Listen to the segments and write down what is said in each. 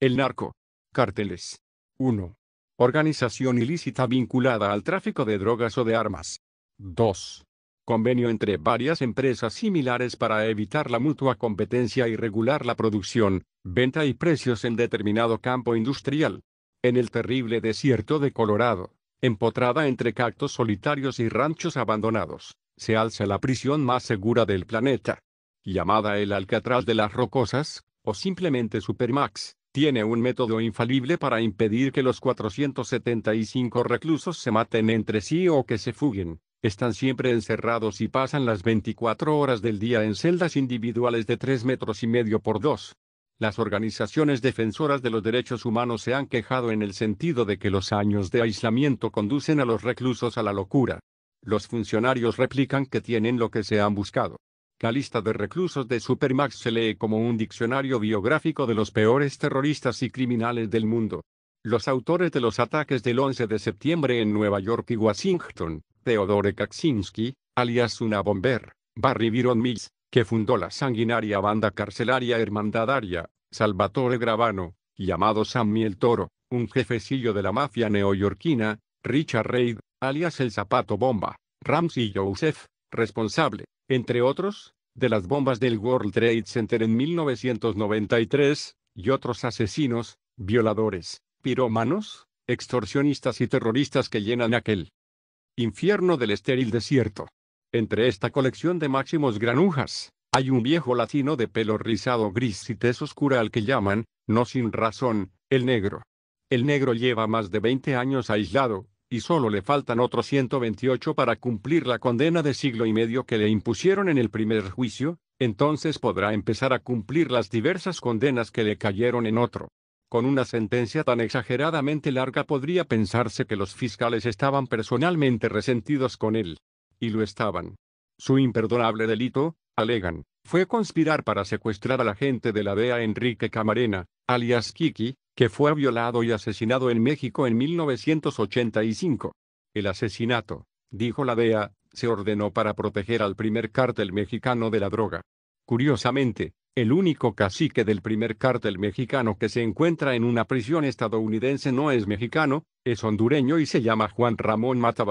El narco. Cárteles. 1. Organización ilícita vinculada al tráfico de drogas o de armas. 2. Convenio entre varias empresas similares para evitar la mutua competencia y regular la producción, venta y precios en determinado campo industrial. En el terrible desierto de Colorado, empotrada entre cactos solitarios y ranchos abandonados, se alza la prisión más segura del planeta. Llamada el Alcatraz de las Rocosas, o simplemente Supermax, tiene un método infalible para impedir que los 475 reclusos se maten entre sí o que se fuguen. Están siempre encerrados y pasan las 24 horas del día en celdas individuales de 3 metros y medio por 2. Las organizaciones defensoras de los derechos humanos se han quejado en el sentido de que los años de aislamiento conducen a los reclusos a la locura. Los funcionarios replican que tienen lo que se han buscado. La lista de reclusos de Supermax se lee como un diccionario biográfico de los peores terroristas y criminales del mundo. Los autores de los ataques del 11 de septiembre en Nueva York y Washington, Theodore Kaczynski, alias una bomber, Barry Viron Mills, que fundó la sanguinaria banda carcelaria hermandadaria, Salvatore Gravano, llamado Sammy el Toro, un jefecillo de la mafia neoyorquina, Richard Reid, alias el Zapato Bomba, Ramsey Joseph, responsable, entre otros, de las bombas del World Trade Center en 1993, y otros asesinos, violadores, pirómanos, extorsionistas y terroristas que llenan aquel infierno del estéril desierto. Entre esta colección de máximos granujas, hay un viejo latino de pelo rizado gris y tez oscura al que llaman, no sin razón, el negro. El negro lleva más de 20 años aislado, y solo le faltan otros 128 para cumplir la condena de siglo y medio que le impusieron en el primer juicio, entonces podrá empezar a cumplir las diversas condenas que le cayeron en otro. Con una sentencia tan exageradamente larga podría pensarse que los fiscales estaban personalmente resentidos con él. Y lo estaban. Su imperdonable delito, alegan, fue conspirar para secuestrar a la gente de la DEA Enrique Camarena, alias Kiki, que fue violado y asesinado en México en 1985. El asesinato, dijo la DEA, se ordenó para proteger al primer cártel mexicano de la droga. Curiosamente, el único cacique del primer cártel mexicano que se encuentra en una prisión estadounidense no es mexicano, es hondureño y se llama Juan Ramón Mata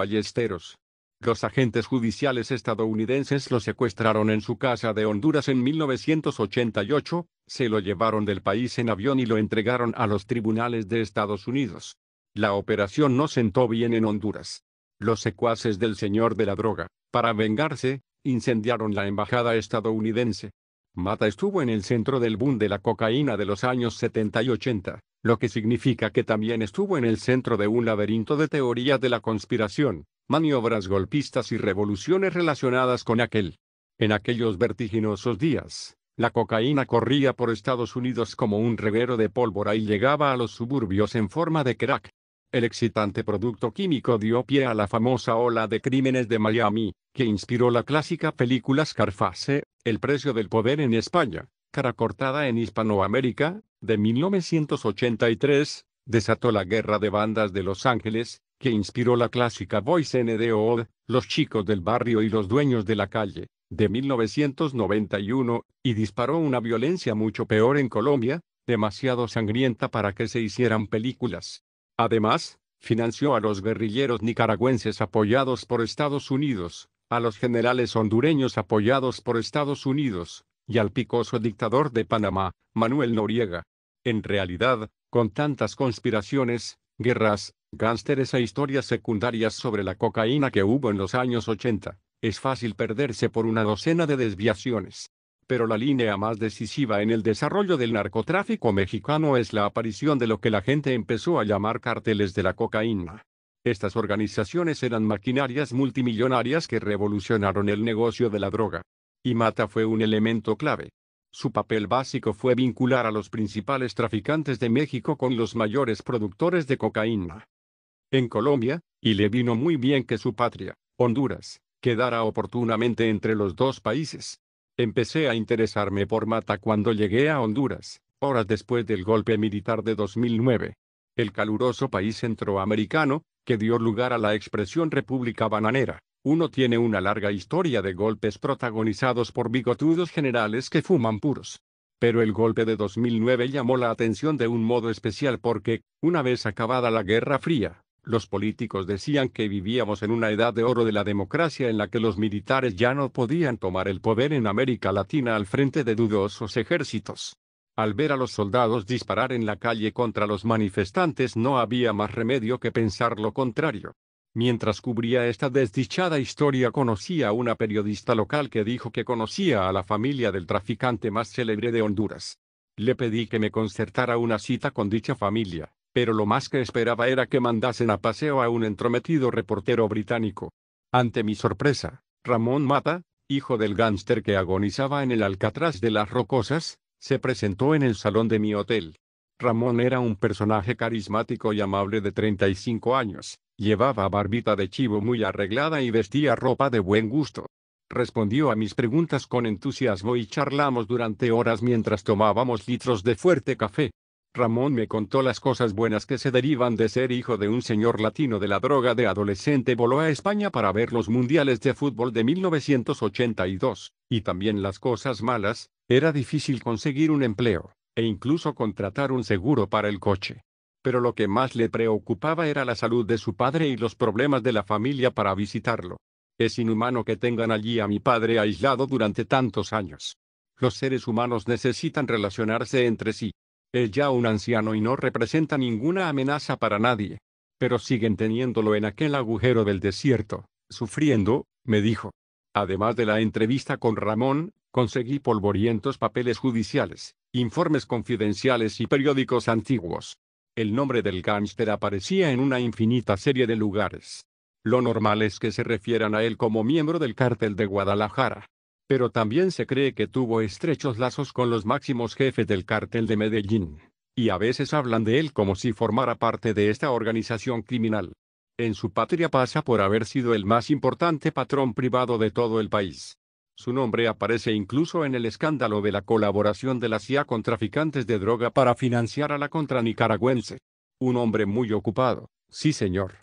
los agentes judiciales estadounidenses lo secuestraron en su casa de Honduras en 1988, se lo llevaron del país en avión y lo entregaron a los tribunales de Estados Unidos. La operación no sentó bien en Honduras. Los secuaces del señor de la droga, para vengarse, incendiaron la embajada estadounidense. Mata estuvo en el centro del boom de la cocaína de los años 70 y 80, lo que significa que también estuvo en el centro de un laberinto de teoría de la conspiración, maniobras golpistas y revoluciones relacionadas con aquel. En aquellos vertiginosos días, la cocaína corría por Estados Unidos como un reguero de pólvora y llegaba a los suburbios en forma de crack. El excitante producto químico dio pie a la famosa ola de crímenes de Miami, que inspiró la clásica película Scarface, El precio del poder en España, cara cortada en Hispanoamérica, de 1983, desató la guerra de bandas de Los Ángeles, que inspiró la clásica Boys de Los chicos del barrio y los dueños de la calle, de 1991, y disparó una violencia mucho peor en Colombia, demasiado sangrienta para que se hicieran películas. Además, financió a los guerrilleros nicaragüenses apoyados por Estados Unidos, a los generales hondureños apoyados por Estados Unidos, y al picoso dictador de Panamá, Manuel Noriega. En realidad, con tantas conspiraciones, guerras, Gánsteres e historias secundarias sobre la cocaína que hubo en los años 80, es fácil perderse por una docena de desviaciones. Pero la línea más decisiva en el desarrollo del narcotráfico mexicano es la aparición de lo que la gente empezó a llamar carteles de la cocaína. Estas organizaciones eran maquinarias multimillonarias que revolucionaron el negocio de la droga. Y Mata fue un elemento clave. Su papel básico fue vincular a los principales traficantes de México con los mayores productores de cocaína en Colombia, y le vino muy bien que su patria, Honduras, quedara oportunamente entre los dos países. Empecé a interesarme por Mata cuando llegué a Honduras, horas después del golpe militar de 2009. El caluroso país centroamericano, que dio lugar a la expresión República Bananera, uno tiene una larga historia de golpes protagonizados por bigotudos generales que fuman puros. Pero el golpe de 2009 llamó la atención de un modo especial porque, una vez acabada la Guerra Fría, los políticos decían que vivíamos en una edad de oro de la democracia en la que los militares ya no podían tomar el poder en América Latina al frente de dudosos ejércitos. Al ver a los soldados disparar en la calle contra los manifestantes no había más remedio que pensar lo contrario. Mientras cubría esta desdichada historia conocí a una periodista local que dijo que conocía a la familia del traficante más célebre de Honduras. Le pedí que me concertara una cita con dicha familia pero lo más que esperaba era que mandasen a paseo a un entrometido reportero británico. Ante mi sorpresa, Ramón Mata, hijo del gánster que agonizaba en el Alcatraz de las Rocosas, se presentó en el salón de mi hotel. Ramón era un personaje carismático y amable de 35 años, llevaba barbita de chivo muy arreglada y vestía ropa de buen gusto. Respondió a mis preguntas con entusiasmo y charlamos durante horas mientras tomábamos litros de fuerte café. Ramón me contó las cosas buenas que se derivan de ser hijo de un señor latino de la droga de adolescente. Voló a España para ver los mundiales de fútbol de 1982, y también las cosas malas, era difícil conseguir un empleo, e incluso contratar un seguro para el coche. Pero lo que más le preocupaba era la salud de su padre y los problemas de la familia para visitarlo. Es inhumano que tengan allí a mi padre aislado durante tantos años. Los seres humanos necesitan relacionarse entre sí es ya un anciano y no representa ninguna amenaza para nadie. Pero siguen teniéndolo en aquel agujero del desierto, sufriendo, me dijo. Además de la entrevista con Ramón, conseguí polvorientos papeles judiciales, informes confidenciales y periódicos antiguos. El nombre del gángster aparecía en una infinita serie de lugares. Lo normal es que se refieran a él como miembro del cártel de Guadalajara pero también se cree que tuvo estrechos lazos con los máximos jefes del cártel de Medellín, y a veces hablan de él como si formara parte de esta organización criminal. En su patria pasa por haber sido el más importante patrón privado de todo el país. Su nombre aparece incluso en el escándalo de la colaboración de la CIA con traficantes de droga para financiar a la contra nicaragüense. Un hombre muy ocupado, sí señor.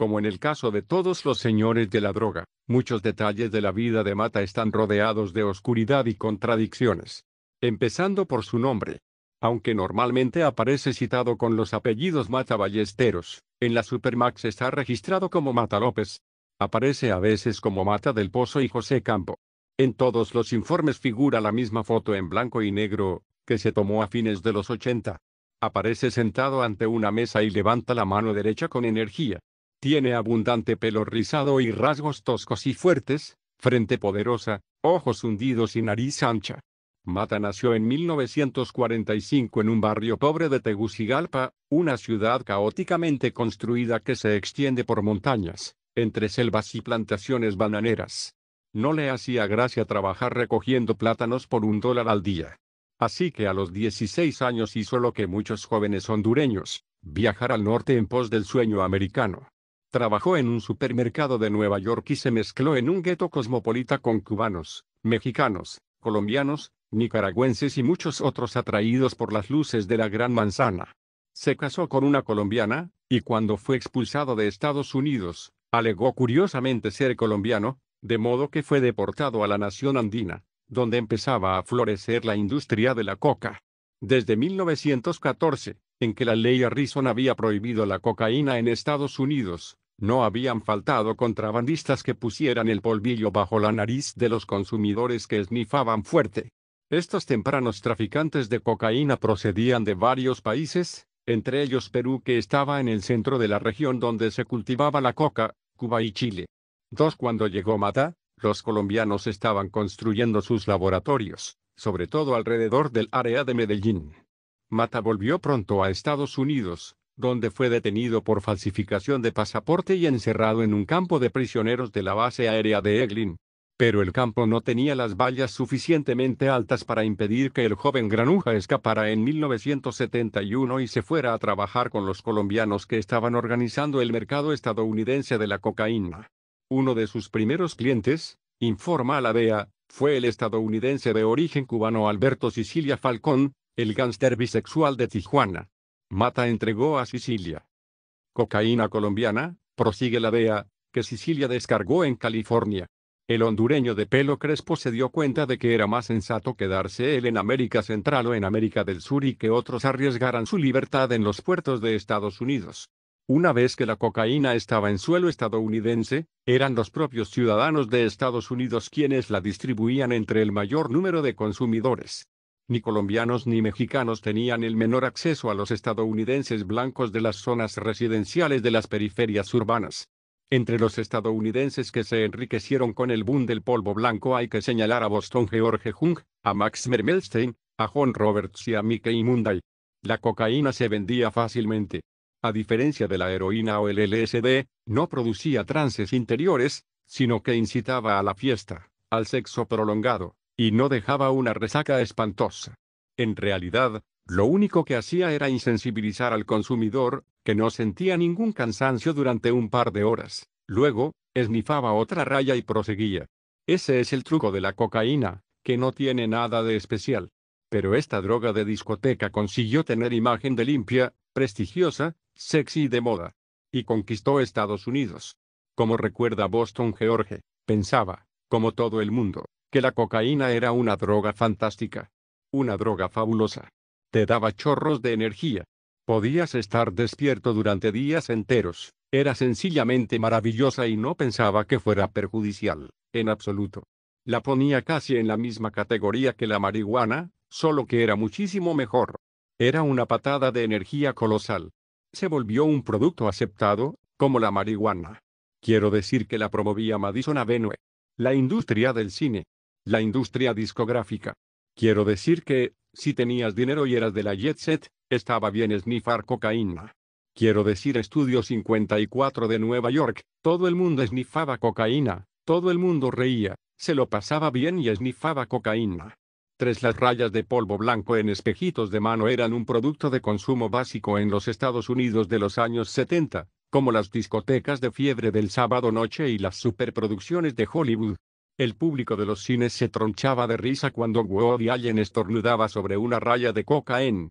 Como en el caso de todos los señores de la droga, muchos detalles de la vida de Mata están rodeados de oscuridad y contradicciones. Empezando por su nombre. Aunque normalmente aparece citado con los apellidos Mata Ballesteros, en la Supermax está registrado como Mata López. Aparece a veces como Mata del Pozo y José Campo. En todos los informes figura la misma foto en blanco y negro, que se tomó a fines de los 80. Aparece sentado ante una mesa y levanta la mano derecha con energía. Tiene abundante pelo rizado y rasgos toscos y fuertes, frente poderosa, ojos hundidos y nariz ancha. Mata nació en 1945 en un barrio pobre de Tegucigalpa, una ciudad caóticamente construida que se extiende por montañas, entre selvas y plantaciones bananeras. No le hacía gracia trabajar recogiendo plátanos por un dólar al día. Así que a los 16 años hizo lo que muchos jóvenes hondureños, viajar al norte en pos del sueño americano. Trabajó en un supermercado de Nueva York y se mezcló en un gueto cosmopolita con cubanos, mexicanos, colombianos, nicaragüenses y muchos otros atraídos por las luces de la Gran Manzana. Se casó con una colombiana, y cuando fue expulsado de Estados Unidos, alegó curiosamente ser colombiano, de modo que fue deportado a la nación andina, donde empezaba a florecer la industria de la coca. Desde 1914, en que la ley Harrison había prohibido la cocaína en Estados Unidos, no habían faltado contrabandistas que pusieran el polvillo bajo la nariz de los consumidores que esnifaban fuerte. Estos tempranos traficantes de cocaína procedían de varios países, entre ellos Perú que estaba en el centro de la región donde se cultivaba la coca, Cuba y Chile. Dos Cuando llegó Mata, los colombianos estaban construyendo sus laboratorios, sobre todo alrededor del área de Medellín. Mata volvió pronto a Estados Unidos, donde fue detenido por falsificación de pasaporte y encerrado en un campo de prisioneros de la base aérea de Eglin. Pero el campo no tenía las vallas suficientemente altas para impedir que el joven Granuja escapara en 1971 y se fuera a trabajar con los colombianos que estaban organizando el mercado estadounidense de la cocaína. Uno de sus primeros clientes, informa a la DEA, fue el estadounidense de origen cubano Alberto Sicilia Falcón, el gánster bisexual de Tijuana. Mata entregó a Sicilia. Cocaína colombiana, prosigue la DEA, que Sicilia descargó en California. El hondureño de pelo crespo se dio cuenta de que era más sensato quedarse él en América Central o en América del Sur y que otros arriesgaran su libertad en los puertos de Estados Unidos. Una vez que la cocaína estaba en suelo estadounidense, eran los propios ciudadanos de Estados Unidos quienes la distribuían entre el mayor número de consumidores ni colombianos ni mexicanos tenían el menor acceso a los estadounidenses blancos de las zonas residenciales de las periferias urbanas. Entre los estadounidenses que se enriquecieron con el boom del polvo blanco hay que señalar a Boston George Jung, a Max Mermelstein, a John Roberts y a Mickey Munday. La cocaína se vendía fácilmente. A diferencia de la heroína o el LSD, no producía trances interiores, sino que incitaba a la fiesta, al sexo prolongado, y no dejaba una resaca espantosa. En realidad, lo único que hacía era insensibilizar al consumidor, que no sentía ningún cansancio durante un par de horas. Luego, esnifaba otra raya y proseguía. Ese es el truco de la cocaína, que no tiene nada de especial. Pero esta droga de discoteca consiguió tener imagen de limpia, prestigiosa, sexy y de moda. Y conquistó Estados Unidos. Como recuerda Boston George, pensaba, como todo el mundo, que la cocaína era una droga fantástica. Una droga fabulosa. Te daba chorros de energía. Podías estar despierto durante días enteros. Era sencillamente maravillosa y no pensaba que fuera perjudicial, en absoluto. La ponía casi en la misma categoría que la marihuana, solo que era muchísimo mejor. Era una patada de energía colosal. Se volvió un producto aceptado, como la marihuana. Quiero decir que la promovía Madison Avenue. La industria del cine, la industria discográfica. Quiero decir que, si tenías dinero y eras de la jet set, estaba bien esnifar cocaína. Quiero decir Estudio 54 de Nueva York, todo el mundo esnifaba cocaína, todo el mundo reía, se lo pasaba bien y esnifaba cocaína. Tres Las rayas de polvo blanco en espejitos de mano eran un producto de consumo básico en los Estados Unidos de los años 70, como las discotecas de fiebre del sábado noche y las superproducciones de Hollywood. El público de los cines se tronchaba de risa cuando Woody Allen estornudaba sobre una raya de coca en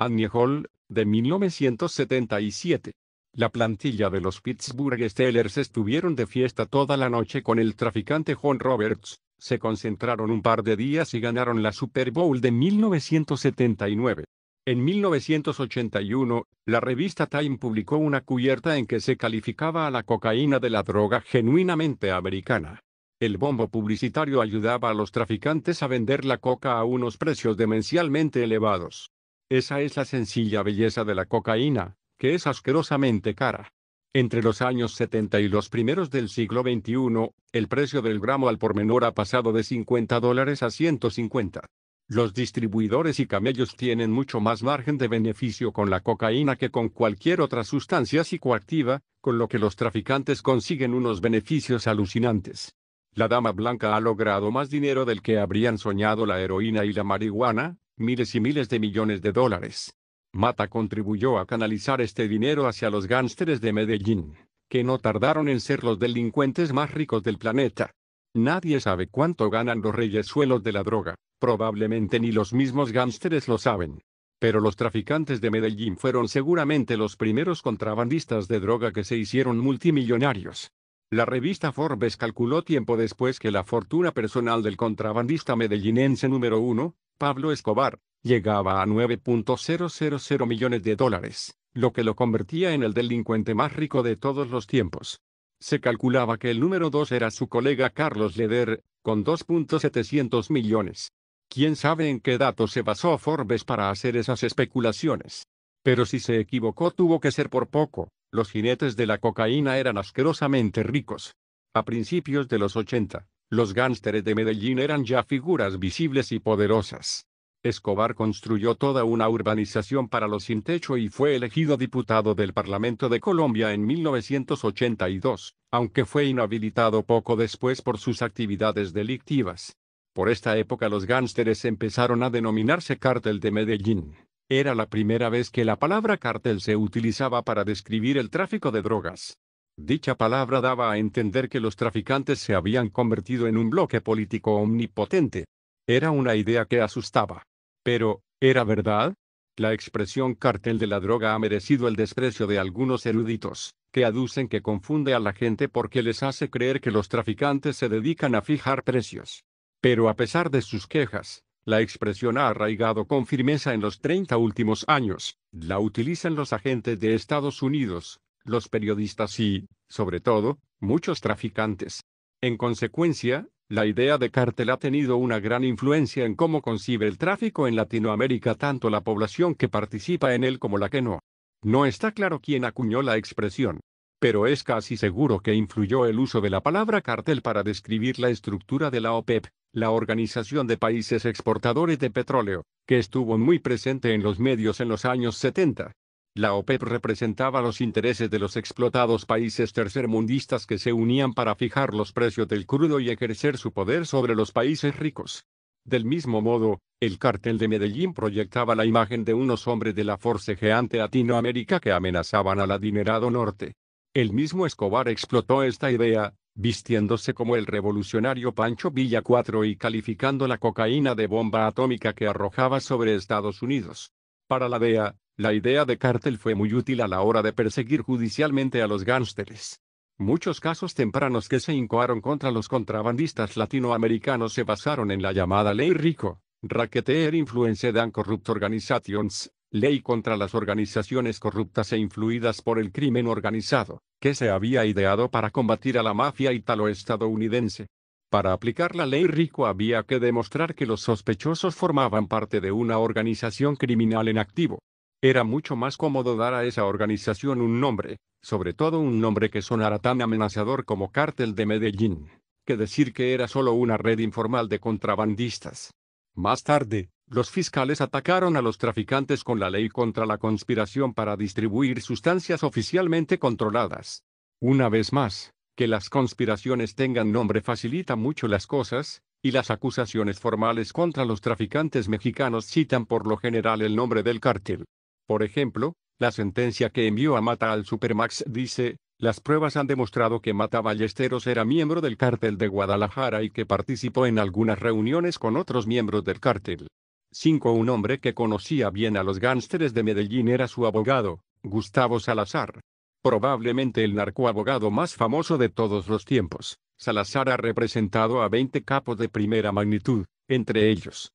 Annie Hall, de 1977. La plantilla de los Pittsburgh Steelers estuvieron de fiesta toda la noche con el traficante John Roberts, se concentraron un par de días y ganaron la Super Bowl de 1979. En 1981, la revista Time publicó una cubierta en que se calificaba a la cocaína de la droga genuinamente americana. El bombo publicitario ayudaba a los traficantes a vender la coca a unos precios demencialmente elevados. Esa es la sencilla belleza de la cocaína, que es asquerosamente cara. Entre los años 70 y los primeros del siglo XXI, el precio del gramo al por menor ha pasado de 50 dólares a 150. Los distribuidores y camellos tienen mucho más margen de beneficio con la cocaína que con cualquier otra sustancia psicoactiva, con lo que los traficantes consiguen unos beneficios alucinantes. La dama blanca ha logrado más dinero del que habrían soñado la heroína y la marihuana, miles y miles de millones de dólares. Mata contribuyó a canalizar este dinero hacia los gánsteres de Medellín, que no tardaron en ser los delincuentes más ricos del planeta. Nadie sabe cuánto ganan los reyes suelos de la droga, probablemente ni los mismos gánsteres lo saben. Pero los traficantes de Medellín fueron seguramente los primeros contrabandistas de droga que se hicieron multimillonarios. La revista Forbes calculó tiempo después que la fortuna personal del contrabandista medellinense número uno, Pablo Escobar, llegaba a 9.000 millones de dólares, lo que lo convertía en el delincuente más rico de todos los tiempos. Se calculaba que el número dos era su colega Carlos Leder, con 2.700 millones. ¿Quién sabe en qué datos se basó Forbes para hacer esas especulaciones? Pero si se equivocó tuvo que ser por poco, los jinetes de la cocaína eran asquerosamente ricos. A principios de los 80, los gánsteres de Medellín eran ya figuras visibles y poderosas. Escobar construyó toda una urbanización para los sin techo y fue elegido diputado del Parlamento de Colombia en 1982, aunque fue inhabilitado poco después por sus actividades delictivas. Por esta época los gánsteres empezaron a denominarse Cártel de Medellín. Era la primera vez que la palabra cartel se utilizaba para describir el tráfico de drogas. Dicha palabra daba a entender que los traficantes se habían convertido en un bloque político omnipotente. Era una idea que asustaba. Pero, ¿era verdad? La expresión cartel de la droga ha merecido el desprecio de algunos eruditos, que aducen que confunde a la gente porque les hace creer que los traficantes se dedican a fijar precios. Pero a pesar de sus quejas, la expresión ha arraigado con firmeza en los 30 últimos años, la utilizan los agentes de Estados Unidos, los periodistas y, sobre todo, muchos traficantes. En consecuencia, la idea de cártel ha tenido una gran influencia en cómo concibe el tráfico en Latinoamérica tanto la población que participa en él como la que no. No está claro quién acuñó la expresión, pero es casi seguro que influyó el uso de la palabra cartel para describir la estructura de la OPEP, e la Organización de Países Exportadores de Petróleo, que estuvo muy presente en los medios en los años 70. La OPEP e representaba los intereses de los explotados países tercermundistas que se unían para fijar los precios del crudo y ejercer su poder sobre los países ricos. Del mismo modo, el cartel de Medellín proyectaba la imagen de unos hombres de la forcejeante latinoamérica que amenazaban al adinerado norte. El mismo Escobar explotó esta idea, vistiéndose como el revolucionario Pancho Villa IV y calificando la cocaína de bomba atómica que arrojaba sobre Estados Unidos. Para la DEA, la idea de cártel fue muy útil a la hora de perseguir judicialmente a los gánsteres. Muchos casos tempranos que se incoaron contra los contrabandistas latinoamericanos se basaron en la llamada Ley Rico, Racketeer Influenced and Corrupt Organizations, ley contra las organizaciones corruptas e influidas por el crimen organizado, que se había ideado para combatir a la mafia italo-estadounidense. Para aplicar la ley Rico había que demostrar que los sospechosos formaban parte de una organización criminal en activo. Era mucho más cómodo dar a esa organización un nombre, sobre todo un nombre que sonara tan amenazador como Cártel de Medellín, que decir que era solo una red informal de contrabandistas. Más tarde, los fiscales atacaron a los traficantes con la ley contra la conspiración para distribuir sustancias oficialmente controladas. Una vez más, que las conspiraciones tengan nombre facilita mucho las cosas, y las acusaciones formales contra los traficantes mexicanos citan por lo general el nombre del cártel. Por ejemplo, la sentencia que envió a Mata al Supermax dice, las pruebas han demostrado que Mata Ballesteros era miembro del cártel de Guadalajara y que participó en algunas reuniones con otros miembros del cártel. 5. Un hombre que conocía bien a los gánsteres de Medellín era su abogado, Gustavo Salazar. Probablemente el narcoabogado más famoso de todos los tiempos, Salazar ha representado a 20 capos de primera magnitud, entre ellos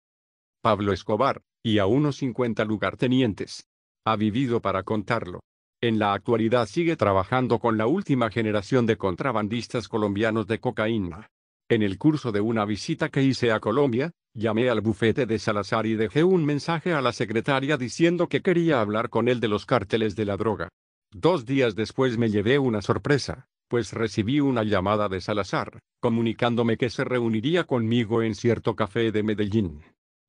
Pablo Escobar, y a unos 50 lugartenientes. Ha vivido para contarlo. En la actualidad sigue trabajando con la última generación de contrabandistas colombianos de cocaína. En el curso de una visita que hice a Colombia, llamé al bufete de Salazar y dejé un mensaje a la secretaria diciendo que quería hablar con él de los cárteles de la droga. Dos días después me llevé una sorpresa, pues recibí una llamada de Salazar, comunicándome que se reuniría conmigo en cierto café de Medellín.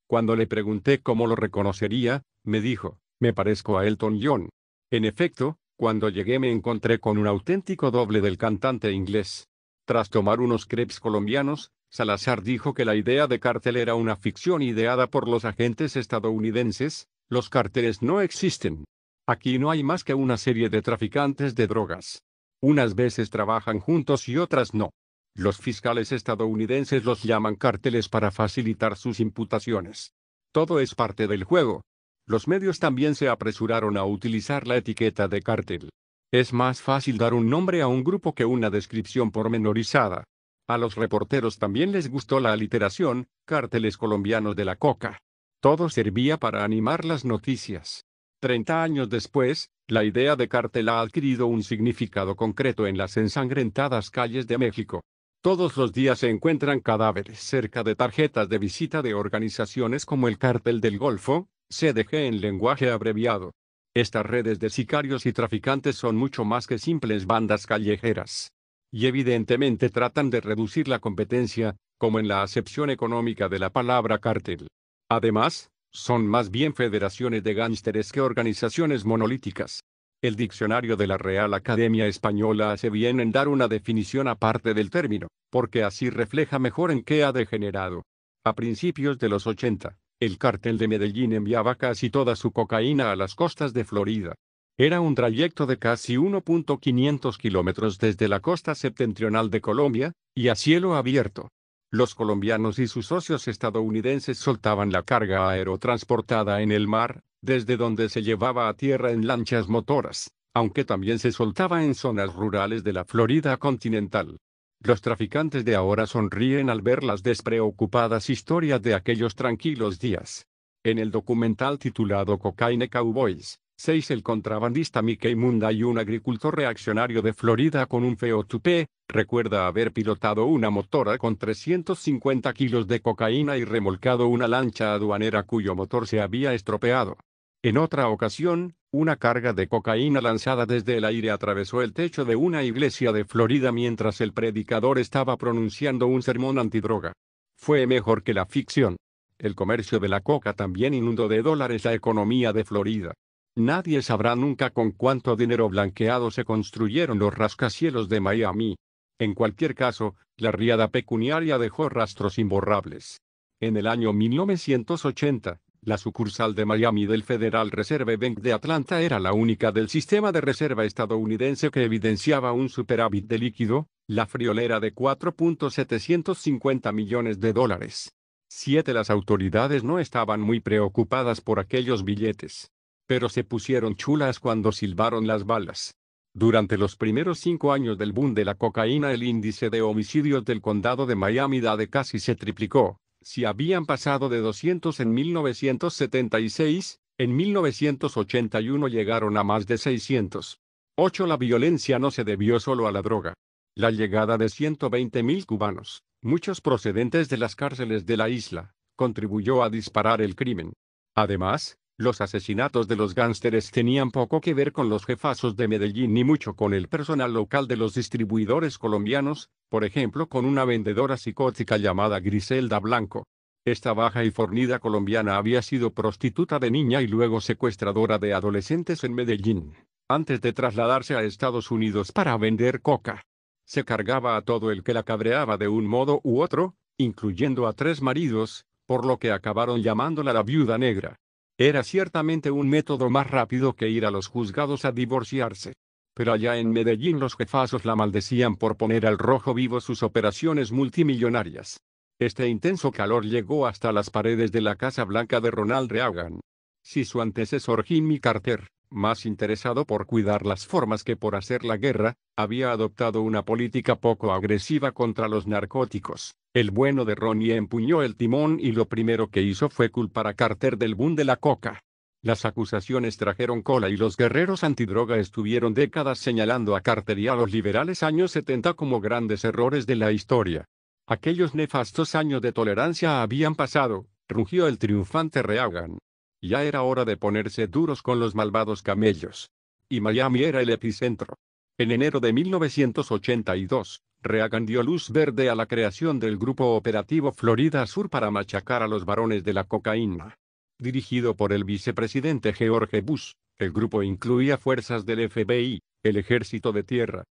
Cuando le pregunté cómo lo reconocería, me dijo, me parezco a Elton John. En efecto, cuando llegué me encontré con un auténtico doble del cantante inglés. Tras tomar unos crepes colombianos, Salazar dijo que la idea de cártel era una ficción ideada por los agentes estadounidenses, los cárteles no existen. Aquí no hay más que una serie de traficantes de drogas. Unas veces trabajan juntos y otras no. Los fiscales estadounidenses los llaman cárteles para facilitar sus imputaciones. Todo es parte del juego. Los medios también se apresuraron a utilizar la etiqueta de cártel. Es más fácil dar un nombre a un grupo que una descripción pormenorizada. A los reporteros también les gustó la aliteración, cárteles colombianos de la coca. Todo servía para animar las noticias. Treinta años después, la idea de cártel ha adquirido un significado concreto en las ensangrentadas calles de México. Todos los días se encuentran cadáveres cerca de tarjetas de visita de organizaciones como el Cártel del Golfo, CDG en lenguaje abreviado. Estas redes de sicarios y traficantes son mucho más que simples bandas callejeras. Y evidentemente tratan de reducir la competencia, como en la acepción económica de la palabra cártel. Además, son más bien federaciones de gánsteres que organizaciones monolíticas. El diccionario de la Real Academia Española hace bien en dar una definición aparte del término, porque así refleja mejor en qué ha degenerado. A principios de los 80, el cártel de Medellín enviaba casi toda su cocaína a las costas de Florida. Era un trayecto de casi 1.500 kilómetros desde la costa septentrional de Colombia, y a cielo abierto. Los colombianos y sus socios estadounidenses soltaban la carga aerotransportada en el mar, desde donde se llevaba a tierra en lanchas motoras, aunque también se soltaba en zonas rurales de la Florida continental. Los traficantes de ahora sonríen al ver las despreocupadas historias de aquellos tranquilos días. En el documental titulado Cocaine Cowboys, seis El contrabandista Mickey Munda y un agricultor reaccionario de Florida con un feo tupé, recuerda haber pilotado una motora con 350 kilos de cocaína y remolcado una lancha aduanera cuyo motor se había estropeado. En otra ocasión, una carga de cocaína lanzada desde el aire atravesó el techo de una iglesia de Florida mientras el predicador estaba pronunciando un sermón antidroga. Fue mejor que la ficción. El comercio de la coca también inundó de dólares la economía de Florida. Nadie sabrá nunca con cuánto dinero blanqueado se construyeron los rascacielos de Miami. En cualquier caso, la riada pecuniaria dejó rastros imborrables. En el año 1980, la sucursal de Miami del Federal Reserve Bank de Atlanta era la única del sistema de reserva estadounidense que evidenciaba un superávit de líquido, la friolera de 4.750 millones de dólares. Siete Las autoridades no estaban muy preocupadas por aquellos billetes. Pero se pusieron chulas cuando silbaron las balas. Durante los primeros cinco años del boom de la cocaína el índice de homicidios del condado de Miami Dade casi se triplicó, si habían pasado de 200 en 1976, en 1981 llegaron a más de 600. 8. La violencia no se debió solo a la droga. La llegada de 120.000 cubanos, muchos procedentes de las cárceles de la isla, contribuyó a disparar el crimen. Además, los asesinatos de los gánsteres tenían poco que ver con los jefazos de Medellín ni mucho con el personal local de los distribuidores colombianos, por ejemplo con una vendedora psicótica llamada Griselda Blanco. Esta baja y fornida colombiana había sido prostituta de niña y luego secuestradora de adolescentes en Medellín, antes de trasladarse a Estados Unidos para vender coca. Se cargaba a todo el que la cabreaba de un modo u otro, incluyendo a tres maridos, por lo que acabaron llamándola la viuda negra. Era ciertamente un método más rápido que ir a los juzgados a divorciarse. Pero allá en Medellín los jefazos la maldecían por poner al rojo vivo sus operaciones multimillonarias. Este intenso calor llegó hasta las paredes de la Casa Blanca de Ronald Reagan. Si su antecesor Jimmy Carter, más interesado por cuidar las formas que por hacer la guerra, había adoptado una política poco agresiva contra los narcóticos. El bueno de Ronnie empuñó el timón y lo primero que hizo fue culpar a Carter del boom de la coca. Las acusaciones trajeron cola y los guerreros antidroga estuvieron décadas señalando a Carter y a los liberales años 70 como grandes errores de la historia. Aquellos nefastos años de tolerancia habían pasado, rugió el triunfante Reagan. Ya era hora de ponerse duros con los malvados camellos. Y Miami era el epicentro. En enero de 1982, Reagan dio luz verde a la creación del Grupo Operativo Florida Sur para machacar a los varones de la cocaína. Dirigido por el vicepresidente George Bush, el grupo incluía fuerzas del FBI, el Ejército de Tierra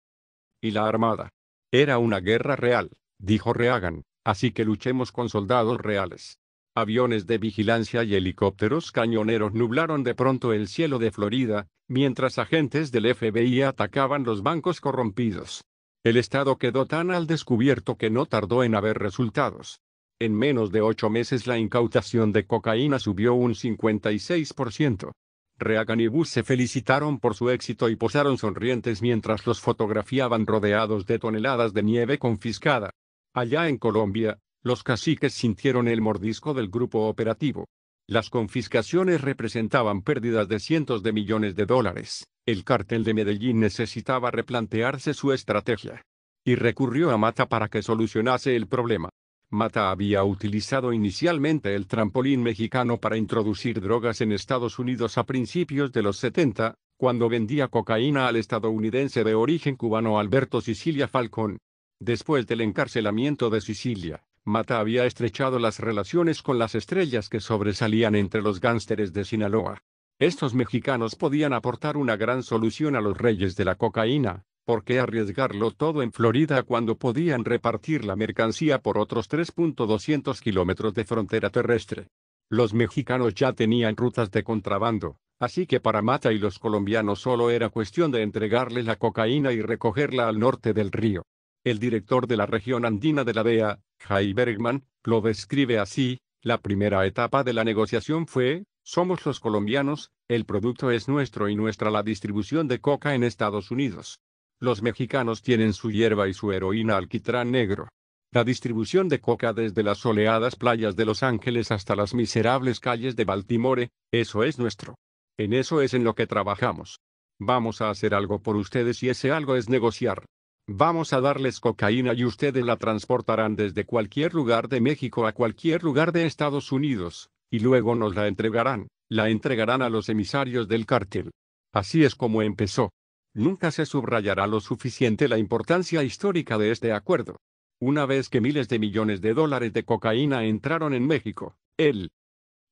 y la Armada. Era una guerra real, dijo Reagan, así que luchemos con soldados reales. Aviones de vigilancia y helicópteros cañoneros nublaron de pronto el cielo de Florida, mientras agentes del FBI atacaban los bancos corrompidos. El Estado quedó tan al descubierto que no tardó en haber resultados. En menos de ocho meses la incautación de cocaína subió un 56%. Reagan y Bush se felicitaron por su éxito y posaron sonrientes mientras los fotografiaban rodeados de toneladas de nieve confiscada. Allá en Colombia, los caciques sintieron el mordisco del grupo operativo. Las confiscaciones representaban pérdidas de cientos de millones de dólares. El cártel de Medellín necesitaba replantearse su estrategia. Y recurrió a Mata para que solucionase el problema. Mata había utilizado inicialmente el trampolín mexicano para introducir drogas en Estados Unidos a principios de los 70, cuando vendía cocaína al estadounidense de origen cubano Alberto Sicilia Falcón. Después del encarcelamiento de Sicilia, Mata había estrechado las relaciones con las estrellas que sobresalían entre los gánsteres de Sinaloa. Estos mexicanos podían aportar una gran solución a los reyes de la cocaína, ¿por qué arriesgarlo todo en Florida cuando podían repartir la mercancía por otros 3.200 kilómetros de frontera terrestre? Los mexicanos ya tenían rutas de contrabando, así que para Mata y los colombianos solo era cuestión de entregarle la cocaína y recogerla al norte del río. El director de la región andina de la DEA, Jai Bergman, lo describe así, la primera etapa de la negociación fue, somos los colombianos, el producto es nuestro y nuestra la distribución de coca en Estados Unidos. Los mexicanos tienen su hierba y su heroína alquitrán negro. La distribución de coca desde las soleadas playas de Los Ángeles hasta las miserables calles de Baltimore, eso es nuestro. En eso es en lo que trabajamos. Vamos a hacer algo por ustedes y ese algo es negociar. Vamos a darles cocaína y ustedes la transportarán desde cualquier lugar de México a cualquier lugar de Estados Unidos, y luego nos la entregarán, la entregarán a los emisarios del cártel. Así es como empezó. Nunca se subrayará lo suficiente la importancia histórica de este acuerdo. Una vez que miles de millones de dólares de cocaína entraron en México, el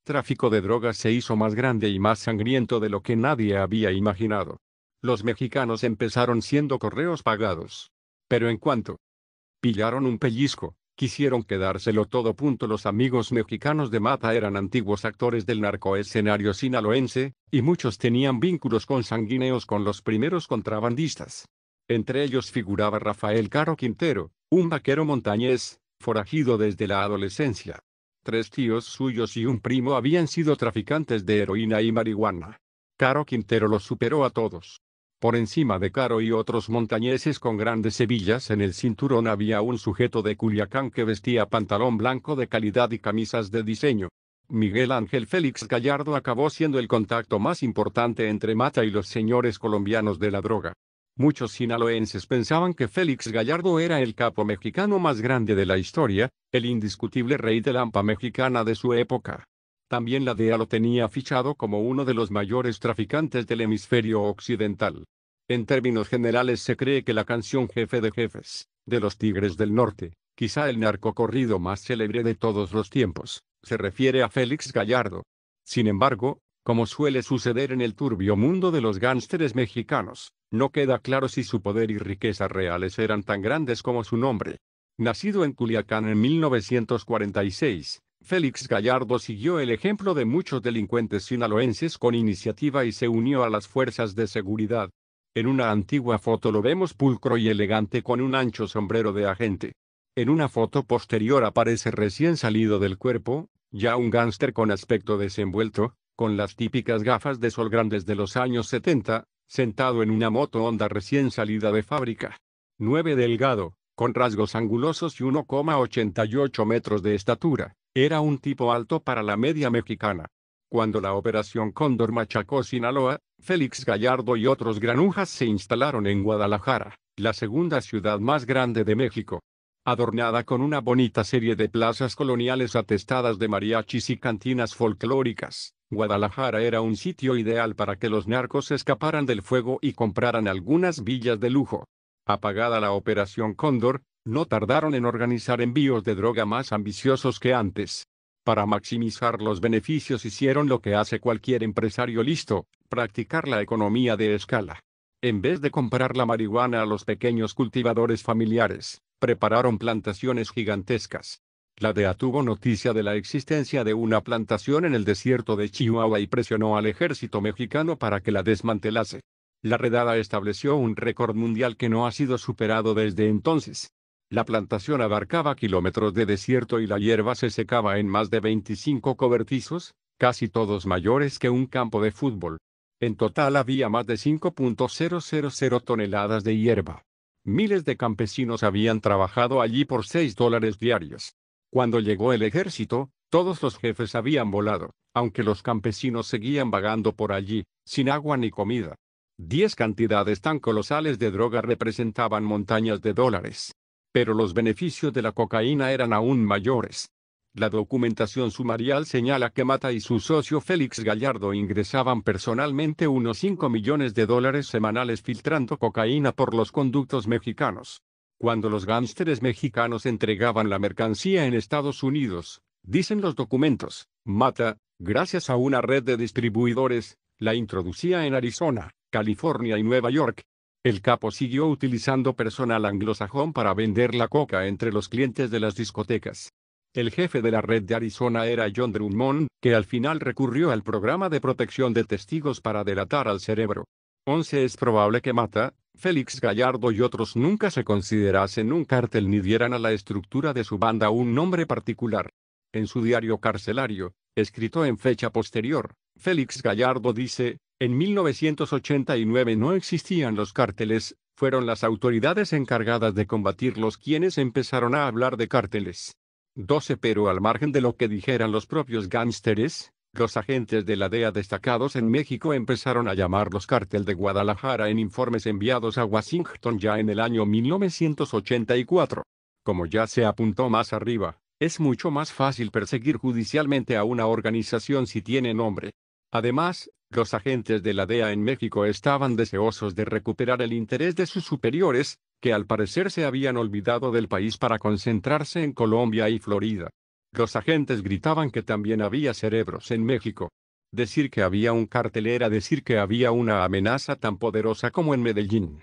tráfico de drogas se hizo más grande y más sangriento de lo que nadie había imaginado. Los mexicanos empezaron siendo correos pagados. Pero en cuanto pillaron un pellizco, quisieron quedárselo todo. Punto. Los amigos mexicanos de Mata eran antiguos actores del narcoescenario sinaloense, y muchos tenían vínculos consanguíneos con los primeros contrabandistas. Entre ellos figuraba Rafael Caro Quintero, un vaquero montañés, forajido desde la adolescencia. Tres tíos suyos y un primo habían sido traficantes de heroína y marihuana. Caro Quintero los superó a todos. Por encima de Caro y otros montañeses con grandes sevillas en el cinturón había un sujeto de Culiacán que vestía pantalón blanco de calidad y camisas de diseño. Miguel Ángel Félix Gallardo acabó siendo el contacto más importante entre Mata y los señores colombianos de la droga. Muchos sinaloenses pensaban que Félix Gallardo era el capo mexicano más grande de la historia, el indiscutible rey de la mexicana de su época. También la DEA lo tenía fichado como uno de los mayores traficantes del hemisferio occidental. En términos generales se cree que la canción Jefe de Jefes, de los Tigres del Norte, quizá el narcocorrido más célebre de todos los tiempos, se refiere a Félix Gallardo. Sin embargo, como suele suceder en el turbio mundo de los gánsteres mexicanos, no queda claro si su poder y riqueza reales eran tan grandes como su nombre. Nacido en Culiacán en 1946, Félix Gallardo siguió el ejemplo de muchos delincuentes sinaloenses con iniciativa y se unió a las fuerzas de seguridad, en una antigua foto lo vemos pulcro y elegante con un ancho sombrero de agente. En una foto posterior aparece recién salido del cuerpo, ya un gánster con aspecto desenvuelto, con las típicas gafas de sol grandes de los años 70, sentado en una moto Honda recién salida de fábrica. 9 delgado, con rasgos angulosos y 1,88 metros de estatura, era un tipo alto para la media mexicana. Cuando la Operación Cóndor machacó Sinaloa, Félix Gallardo y otros granujas se instalaron en Guadalajara, la segunda ciudad más grande de México. Adornada con una bonita serie de plazas coloniales atestadas de mariachis y cantinas folclóricas, Guadalajara era un sitio ideal para que los narcos escaparan del fuego y compraran algunas villas de lujo. Apagada la Operación Cóndor, no tardaron en organizar envíos de droga más ambiciosos que antes, para maximizar los beneficios hicieron lo que hace cualquier empresario listo, practicar la economía de escala. En vez de comprar la marihuana a los pequeños cultivadores familiares, prepararon plantaciones gigantescas. La DEA tuvo noticia de la existencia de una plantación en el desierto de Chihuahua y presionó al ejército mexicano para que la desmantelase. La redada estableció un récord mundial que no ha sido superado desde entonces. La plantación abarcaba kilómetros de desierto y la hierba se secaba en más de 25 cobertizos, casi todos mayores que un campo de fútbol. En total había más de 5.000 toneladas de hierba. Miles de campesinos habían trabajado allí por 6 dólares diarios. Cuando llegó el ejército, todos los jefes habían volado, aunque los campesinos seguían vagando por allí, sin agua ni comida. Diez cantidades tan colosales de droga representaban montañas de dólares. Pero los beneficios de la cocaína eran aún mayores. La documentación sumarial señala que Mata y su socio Félix Gallardo ingresaban personalmente unos 5 millones de dólares semanales filtrando cocaína por los conductos mexicanos. Cuando los gánsteres mexicanos entregaban la mercancía en Estados Unidos, dicen los documentos, Mata, gracias a una red de distribuidores, la introducía en Arizona, California y Nueva York, el capo siguió utilizando personal anglosajón para vender la coca entre los clientes de las discotecas. El jefe de la red de Arizona era John Drummond, que al final recurrió al programa de protección de testigos para delatar al cerebro. Once es probable que Mata, Félix Gallardo y otros nunca se considerasen un cártel ni dieran a la estructura de su banda un nombre particular. En su diario carcelario, escrito en fecha posterior, Félix Gallardo dice, en 1989 no existían los cárteles, fueron las autoridades encargadas de combatirlos quienes empezaron a hablar de cárteles. 12 Pero al margen de lo que dijeran los propios gánsteres, los agentes de la DEA destacados en México empezaron a llamarlos cártel de Guadalajara en informes enviados a Washington ya en el año 1984. Como ya se apuntó más arriba, es mucho más fácil perseguir judicialmente a una organización si tiene nombre. Además, los agentes de la DEA en México estaban deseosos de recuperar el interés de sus superiores, que al parecer se habían olvidado del país para concentrarse en Colombia y Florida. Los agentes gritaban que también había cerebros en México. Decir que había un cartel era decir que había una amenaza tan poderosa como en Medellín.